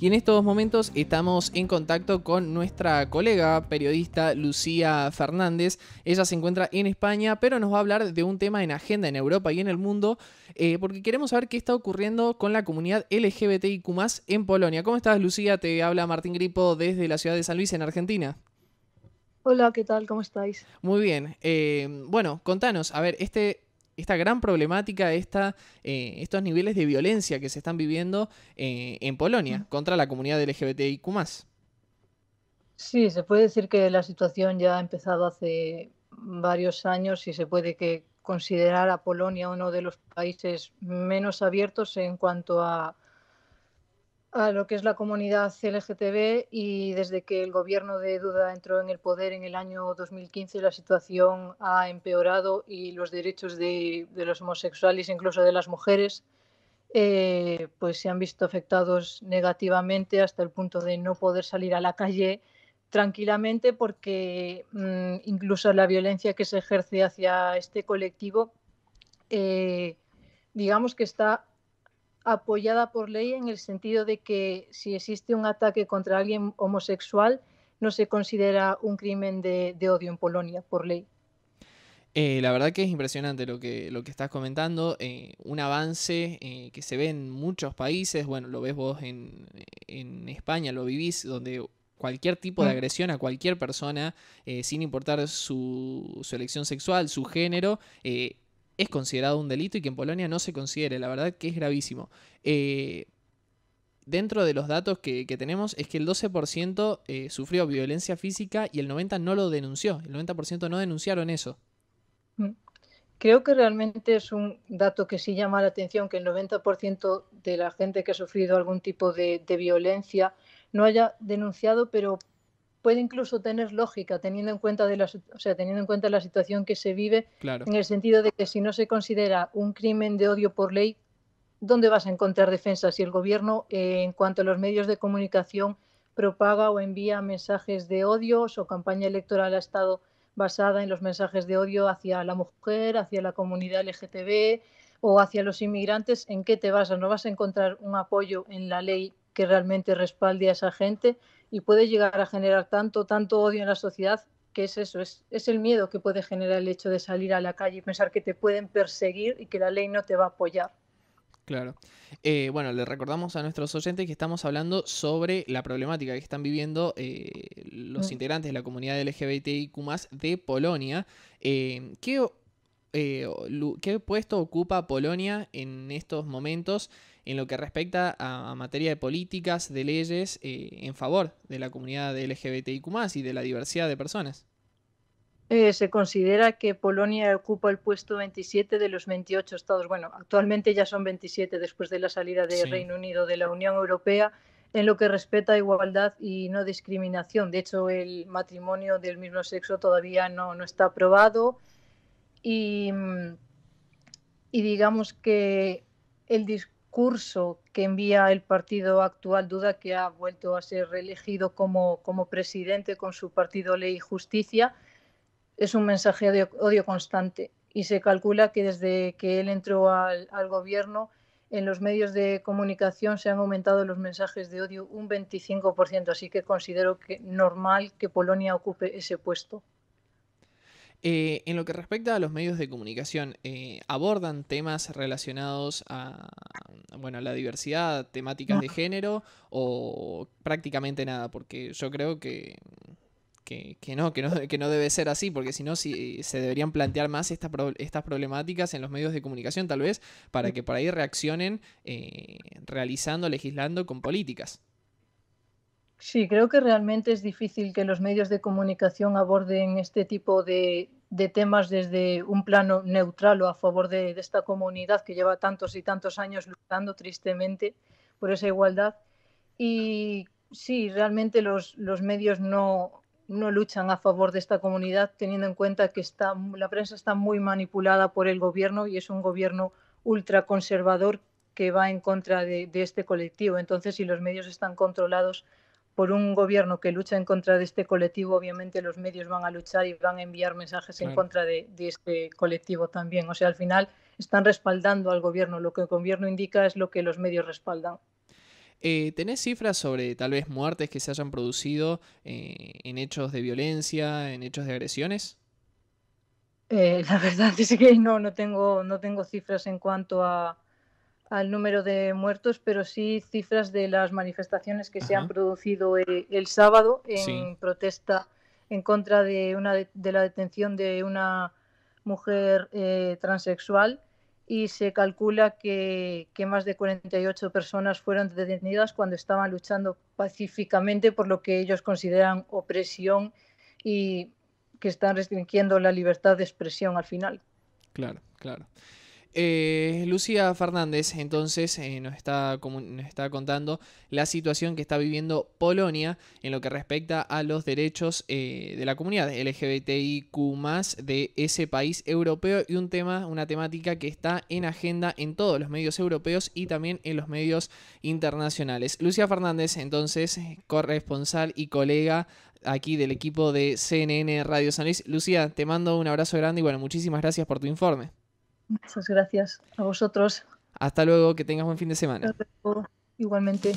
Y en estos momentos estamos en contacto con nuestra colega periodista Lucía Fernández. Ella se encuentra en España, pero nos va a hablar de un tema en agenda en Europa y en el mundo, eh, porque queremos saber qué está ocurriendo con la comunidad LGBTIQ en Polonia. ¿Cómo estás, Lucía? Te habla Martín Gripo desde la ciudad de San Luis, en Argentina. Hola, ¿qué tal? ¿Cómo estáis? Muy bien. Eh, bueno, contanos, a ver, este esta gran problemática, eh, estos niveles de violencia que se están viviendo eh, en Polonia contra la comunidad LGBTIQ. Sí, se puede decir que la situación ya ha empezado hace varios años y se puede que considerar a Polonia uno de los países menos abiertos en cuanto a lo que es la comunidad LGTB y desde que el gobierno de Duda entró en el poder en el año 2015 la situación ha empeorado y los derechos de, los homosexuales, incluso de las mujeres, eh, pues se han visto afectados negativamente hasta el punto de no poder salir a la calle tranquilamente porque mm, incluso la violencia que se ejerce hacia este colectivo, eh, digamos que está apoyada por ley en el sentido de que si existe un ataque contra alguien homosexual, no se considera un crimen de, odio en Polonia por ley. Eh, la verdad que es impresionante lo que, lo que estás comentando, eh, un avance eh, que se ve en muchos países, bueno, lo ves vos en, España, lo vivís, donde cualquier tipo de mm. agresión a cualquier persona, sin importar su, su elección sexual, su género, es considerado un delito y que en Polonia no se considere. La verdad que es gravísimo. Eh, dentro de los datos que, tenemos es que el 12% eh, sufrió violencia física y el 90% no lo denunció. El 90% no denunciaron eso. Mm. Creo que realmente es un dato que sí llama la atención que el 90% de la gente que ha sufrido algún tipo de, de violencia no haya denunciado, pero puede incluso tener lógica teniendo en cuenta de la, o sea, teniendo en cuenta la situación que se vive en el sentido de que si no se considera un crimen de odio por ley dónde vas a encontrar defensa si el gobierno eh, en cuanto a los medios de comunicación propaga o envía mensajes de odio, o campaña electoral ha estado basada en los mensajes de odio hacia la mujer, hacia la comunidad LGTB o hacia los inmigrantes, ¿en qué te basas? ¿No vas a encontrar un apoyo en la ley que realmente respalde a esa gente? y puede llegar a generar tanto, tanto odio en la sociedad que es eso, es, el miedo que puede generar el hecho de salir a la calle y pensar que te pueden perseguir y que la ley no te va a apoyar. Claro. Eh, bueno, le recordamos a nuestros oyentes que estamos hablando sobre la problemática que están viviendo eh, los mm. integrantes de la comunidad LGBTIQ de Polonia. Eh, ¿Qué eh, qué puesto ocupa Polonia en estos momentos en lo que respecta a, materia de políticas, de leyes eh, en favor de la comunidad LGBTIQ y de la diversidad de personas. Eh, se considera que Polonia ocupa el puesto 27 de los 28 estados. Bueno, actualmente ya son 27 después de la salida del Reino Unido de la Unión Europea en lo que respecta a igualdad y no discriminación. De hecho, el matrimonio del mismo sexo todavía no, no está aprobado Mm, y, digamos que el discurso que envía el partido actual, duda que ha vuelto a ser reelegido como, presidente con su partido Ley y Justicia, es un mensaje de odio constante y se calcula que desde que él entró al, al, gobierno en los medios de comunicación se han aumentado los mensajes de odio un 25%, así que considero que normal que Polonia ocupe ese puesto. Eh, en lo que respecta a los medios de comunicación, eh, abordan temas relacionados a, bueno, a la diversidad, temáticas de género o prácticamente nada, porque yo creo que que, no, que no, debe ser así, porque si no, se deberían plantear más estas problemáticas en los medios de comunicación, tal vez, para que por ahí reaccionen eh, realizando, legislando con políticas. Sí, creo que realmente es difícil que los medios de comunicación aborden este tipo de, temas desde un plano neutral o a favor de, esta comunidad que lleva tantos y tantos años luchando tristemente por esa igualdad. Y sí, realmente los, medios no, luchan a favor de esta comunidad, teniendo en cuenta que está, la prensa está muy manipulada por el gobierno y es un gobierno ultraconservador que va en contra de este colectivo. Entonces, si los medios están controlados por un gobierno que lucha en contra de este colectivo, obviamente los medios van a luchar y van a enviar mensajes en contra de, este colectivo también. O sea, al final están respaldando al gobierno. Lo que el gobierno indica es lo que los medios respaldan. Eh, ¿Tenés cifras sobre tal vez muertes que se hayan producido eh, en hechos de violencia, en hechos de agresiones? Eh, la verdad es que no, no tengo, no tengo cifras en cuanto a, al número de muertos, pero sí cifras de las manifestaciones que se han producido eh, el, sábado en protesta en contra de, una de, la detención de una mujer eh, transexual y se calcula que, que, más de 48 personas fueron detenidas cuando estaban luchando pacíficamente por lo que ellos consideran opresión y que están restringiendo la libertad de expresión al final. Claro, claro eh, Lucía Fernández entonces eh, nos, está, está contando la situación que está viviendo Polonia en lo que respecta a los derechos eh, de la comunidad LGBTIQ de ese país europeo y un tema, una temática que está en agenda en todos los medios europeos y también en los medios internacionales. Lucía Fernández entonces, corresponsal y colega aquí del equipo de CNN Radio San Luis. Lucía, te mando un abrazo grande y bueno, muchísimas gracias por tu informe. Muchas gracias a vosotros. Hasta luego, que tengas buen fin de semana. Igualmente.